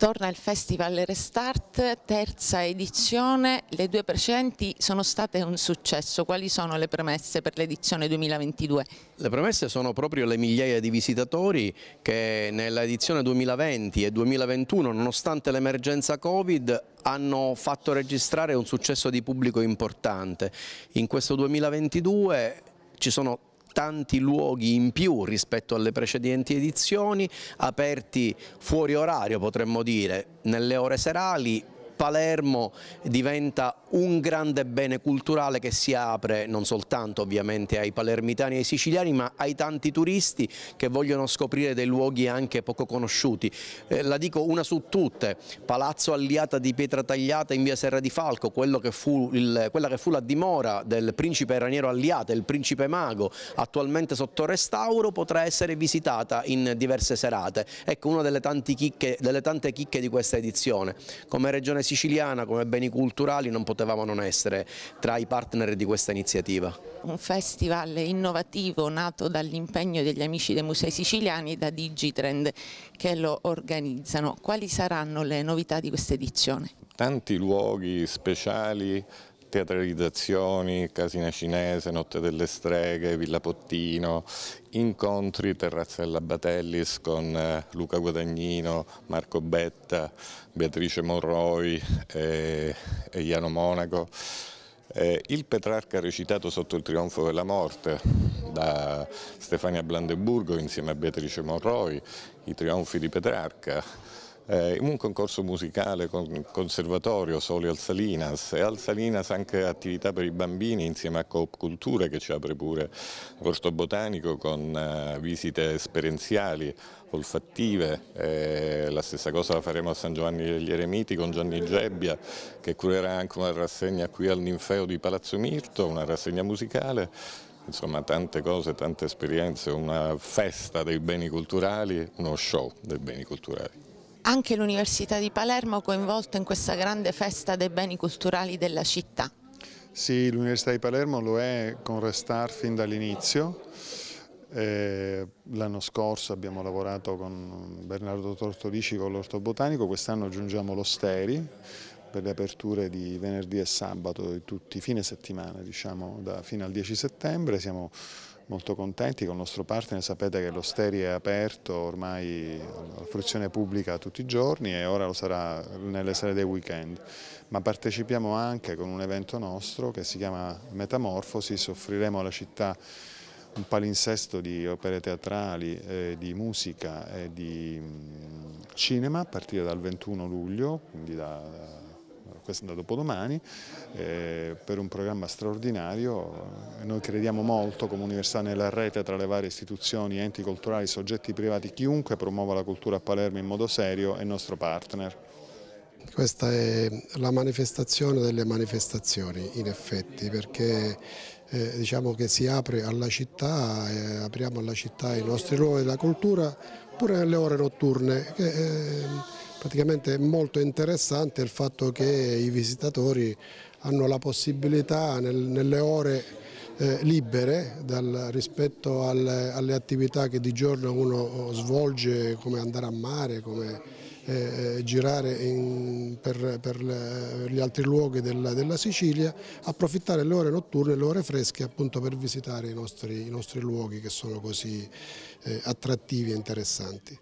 Torna il Festival Restart, terza edizione, le due precedenti sono state un successo, quali sono le premesse per l'edizione 2022? Le premesse sono proprio le migliaia di visitatori che nell'edizione 2020 e 2021 nonostante l'emergenza Covid hanno fatto registrare un successo di pubblico importante. In questo 2022 ci sono tanti luoghi in più rispetto alle precedenti edizioni, aperti fuori orario potremmo dire, nelle ore serali Palermo diventa un grande bene culturale che si apre non soltanto ovviamente ai palermitani e ai siciliani ma ai tanti turisti che vogliono scoprire dei luoghi anche poco conosciuti. Eh, la dico una su tutte, Palazzo Alliata di Pietra Tagliata in via Serra di Falco, che il, quella che fu la dimora del principe Raniero Alliata, il principe mago, attualmente sotto restauro, potrà essere visitata in diverse serate. Ecco una delle, chicche, delle tante chicche di questa edizione. Come Regione siciliana come beni culturali non potevamo non essere tra i partner di questa iniziativa. Un festival innovativo nato dall'impegno degli amici dei musei siciliani e da Digitrend che lo organizzano. Quali saranno le novità di questa edizione? Tanti luoghi speciali teatralizzazioni, Casina Cinese, Notte delle Streghe, Villa Pottino, incontri Terrazzella Batellis con eh, Luca Guadagnino, Marco Betta, Beatrice Monroi e, eh, e Iano Monaco. Eh, il Petrarca recitato sotto il trionfo della morte da Stefania Blandeburgo insieme a Beatrice Monroi, i trionfi di Petrarca eh, un concorso musicale con conservatorio Soli al Salinas e al Salinas anche attività per i bambini insieme a Coop Culture che ci apre pure Corso Botanico con eh, visite esperienziali olfattive, eh, la stessa cosa la faremo a San Giovanni degli Eremiti con Gianni Gebbia che curerà anche una rassegna qui al Ninfeo di Palazzo Mirto, una rassegna musicale, insomma tante cose, tante esperienze, una festa dei beni culturali, uno show dei beni culturali anche l'Università di Palermo coinvolta in questa grande festa dei beni culturali della città. Sì, l'Università di Palermo lo è con Restar fin dall'inizio. Eh, L'anno scorso abbiamo lavorato con Bernardo Tortolici con l'Orto Botanico, quest'anno aggiungiamo l'Osteri per le aperture di venerdì e sabato di tutti i fine settimana, diciamo da fino al 10 settembre. Siamo molto contenti con il nostro partner, sapete che lo è aperto ormai alla fruizione pubblica tutti i giorni e ora lo sarà nelle sere dei weekend, ma partecipiamo anche con un evento nostro che si chiama Metamorfosis, offriremo alla città un palinsesto di opere teatrali, eh, di musica e di mh, mm, cinema a partire dal 21 luglio, quindi da, da questo da dopodomani, eh, per un programma straordinario. Noi crediamo molto come università nella rete tra le varie istituzioni, enti culturali, soggetti privati, chiunque promuova la cultura a Palermo in modo serio è nostro partner. Questa è la manifestazione delle manifestazioni in effetti perché eh, diciamo che si apre alla città, eh, apriamo alla città i nostri luoghi della cultura pure nelle ore notturne. Che, eh, Praticamente è molto interessante il fatto che i visitatori hanno la possibilità nel, nelle ore eh, libere dal, rispetto alle, alle, attività che di giorno uno eh, svolge come andare a mare, come eh, eh girare in, per, per, eh, gli altri luoghi della, della, Sicilia, approfittare le ore notturne, le ore fresche appunto per visitare i nostri, i nostri luoghi che sono così eh, attrattivi e interessanti.